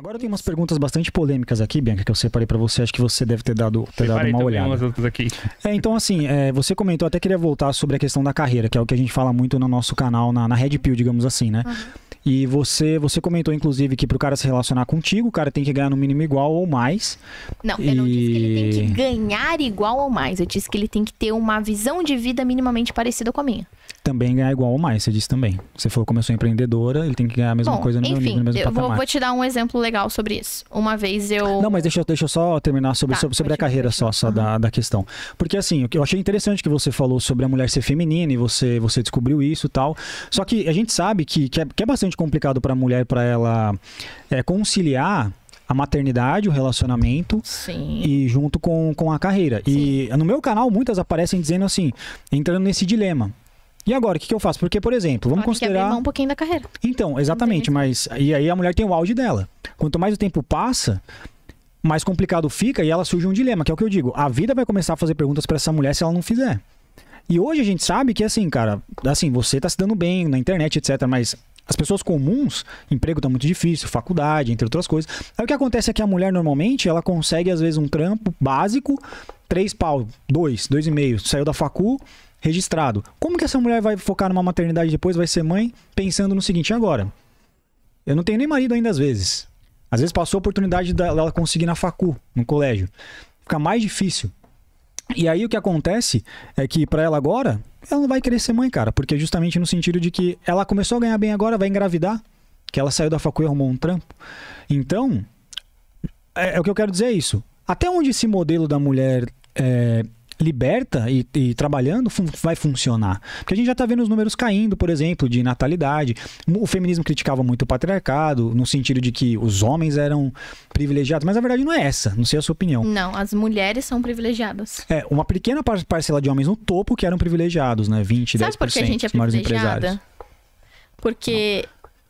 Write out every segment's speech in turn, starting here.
Agora tem umas perguntas bastante polêmicas aqui, Bianca, que eu separei para você. Acho que você deve ter dado, ter dado uma olhada. Umas outras aqui. É, então, assim, é, você comentou, até queria voltar sobre a questão da carreira, que é o que a gente fala muito no nosso canal, na, na Red Pill, digamos assim, né? Uhum. E você, você comentou, inclusive, que pro cara se relacionar contigo, o cara tem que ganhar no mínimo igual ou mais. Não, e... eu não disse que ele tem que ganhar igual ou mais. Eu disse que ele tem que ter uma visão de vida minimamente parecida com a minha também ganhar igual ou mais, você disse também. Você falou começou empreendedora, ele tem que ganhar a mesma Bom, coisa no enfim, meu nível, no mesmo eu Vou, vou te dar um exemplo legal sobre isso. Uma vez eu. Não, mas deixa, deixa eu só terminar sobre, tá, sobre, sobre a carreira só, só uhum. da, da questão. Porque assim, o que eu achei interessante que você falou sobre a mulher ser feminina e você, você descobriu isso e tal. Só que a gente sabe que, que, é, que é bastante complicado para a mulher, para ela é, conciliar a maternidade, o relacionamento Sim. e junto com, com a carreira. Sim. E no meu canal muitas aparecem dizendo assim, entrando nesse dilema. E agora, o que, que, eu faço? Porque, por exemplo, vamos Pode considerar. Que mão um pouquinho da carreira. Então, exatamente, mas. E aí a mulher tem o auge dela. Quanto mais o tempo passa, mais complicado fica e ela surge um dilema, que é o que eu digo. A vida vai começar a fazer perguntas para essa mulher se ela não fizer. E hoje a gente sabe que, assim, cara, assim, você tá se dando bem na internet, etc., mas as pessoas comuns, emprego tá muito difícil, faculdade, entre outras coisas. Aí o que acontece é que a mulher normalmente, ela consegue, às vezes, um trampo básico, três pau, dois, dois e meio, saiu da facu, registrado. Como que essa mulher vai focar numa maternidade depois, vai ser mãe, pensando no seguinte, agora? Eu não tenho nem marido ainda às vezes. Às vezes passou a oportunidade dela conseguir na facu, no colégio. Fica mais difícil. E aí o que acontece é que para ela agora, ela não vai querer ser mãe, cara, porque justamente no sentido de que ela começou a ganhar bem agora, vai engravidar, que ela saiu da facu e arrumou um trampo. Então, é, é, o que eu quero dizer é isso. Até onde esse modelo da mulher é, liberta e, e trabalhando fun vai funcionar. Porque a gente já está vendo os números caindo, por exemplo, de natalidade. O feminismo criticava muito o patriarcado, no sentido de que os homens eram privilegiados, mas a verdade não é essa, não sei a sua opinião. Não, as mulheres são privilegiadas. É, uma pequena par parcela de homens no topo que eram privilegiados, né? 20, Sabe 10% por que a gente é privilegiada? Porque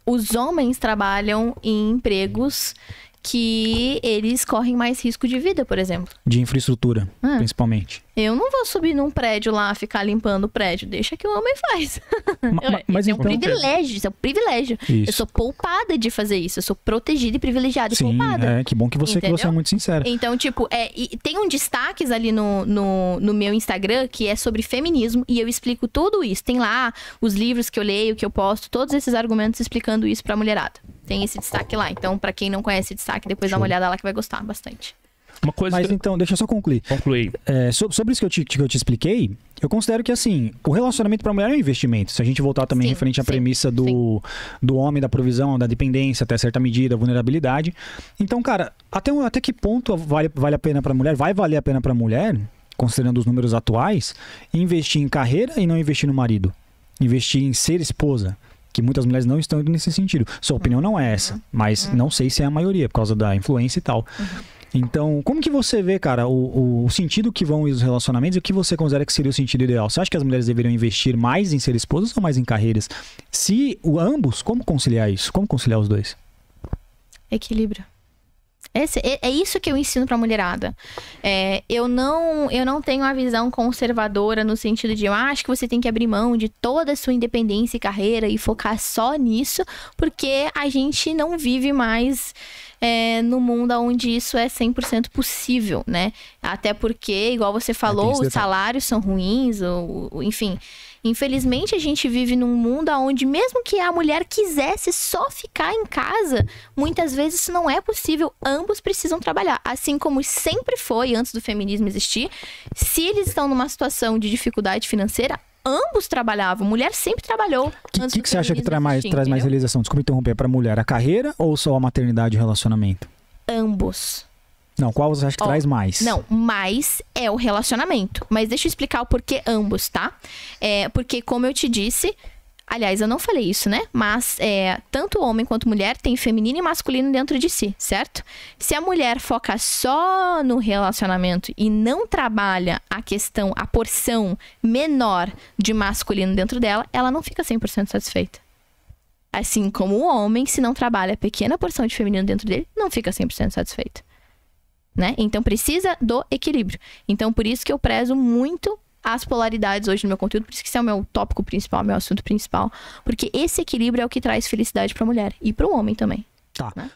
não. os homens trabalham em empregos que eles correm mais risco de vida, por exemplo. De infraestrutura, ah. principalmente. Eu não vou subir num prédio lá, ficar limpando o prédio. Deixa que o homem faz. Ma, mas é, então- é um privilégio, isso é um privilégio. Isso. Eu sou poupada de fazer isso. Eu sou protegida e privilegiada Sim, e poupada. É, que bom que você, que você é muito sincera. Então, tipo, é, tem um destaques ali no, no, no meu Instagram que é sobre feminismo e eu explico tudo isso. Tem lá os livros que eu leio, que eu posto, todos esses argumentos explicando isso pra mulherada tem esse destaque lá. Então, para quem não conhece destaque, depois Show. dá uma olhada lá que vai gostar bastante. Uma coisa Mas que... então, deixa eu só concluir. Concluí. É, sobre, isso que eu, te, que eu te expliquei, eu considero que assim, o relacionamento para a mulher é um investimento. Se a gente voltar também sim, referente à sim, premissa do, do homem, da provisão, da dependência, até certa medida, vulnerabilidade. Então, cara, até, até que ponto vale, vale a pena para a mulher? Vai valer a pena para a mulher, considerando os números atuais, investir em carreira e não investir no marido? Investir em ser esposa? que muitas mulheres não estão indo nesse sentido. Sua opinião não é uhum. essa, mas uhum. não sei se é a maioria, por causa da influência e tal. Uhum. Então, como que você vê, cara, o, o sentido que vão os relacionamentos e o que você considera que seria o sentido ideal? Você acha que as mulheres deveriam investir mais em ser esposas ou mais em carreiras? Se o, ambos, como conciliar isso? Como conciliar os dois? Equilíbrio. Esse, é, é, isso que eu ensino pra mulherada. É, eu, não, eu não tenho a visão conservadora no sentido de eu acho que você tem que abrir mão de toda a sua independência e carreira e focar só nisso, porque a gente não vive mais é, no mundo onde isso é 100% possível, né? Até porque, igual você falou, os salários são ruins, ou, ou, enfim. Infelizmente, a gente vive num mundo onde, mesmo que a mulher quisesse só ficar em casa, muitas vezes isso não é possível. Ambos precisam trabalhar. Assim como sempre foi antes do feminismo existir, se eles estão numa situação de dificuldade financeira, ambos trabalhavam. Mulher sempre trabalhou. O que, que você acha que traz mais, traz mais realização? Desculpa interromper, é para mulher, a carreira ou só a maternidade e o relacionamento? Ambos. Não, qual você acha que oh, traz mais? Não, mais é o relacionamento. Mas deixa eu explicar o porquê ambos, tá? É, porque, como eu te disse, Aliás, eu não falei isso, né? Mas é, tanto homem quanto mulher tem feminino e masculino dentro de si, certo? Se a mulher foca só no relacionamento e não trabalha a questão, a porção menor de masculino dentro dela, ela não fica 100% satisfeita. Assim como o homem, se não trabalha a pequena porção de feminino dentro dele, não fica 100% satisfeito. Né? Então precisa do equilíbrio. Então por isso que eu prezo muito as polaridades hoje no meu conteúdo, por isso que esse é o meu tópico principal, meu assunto principal, porque esse equilíbrio é o que traz felicidade para a mulher e para o homem também. Tá. Né?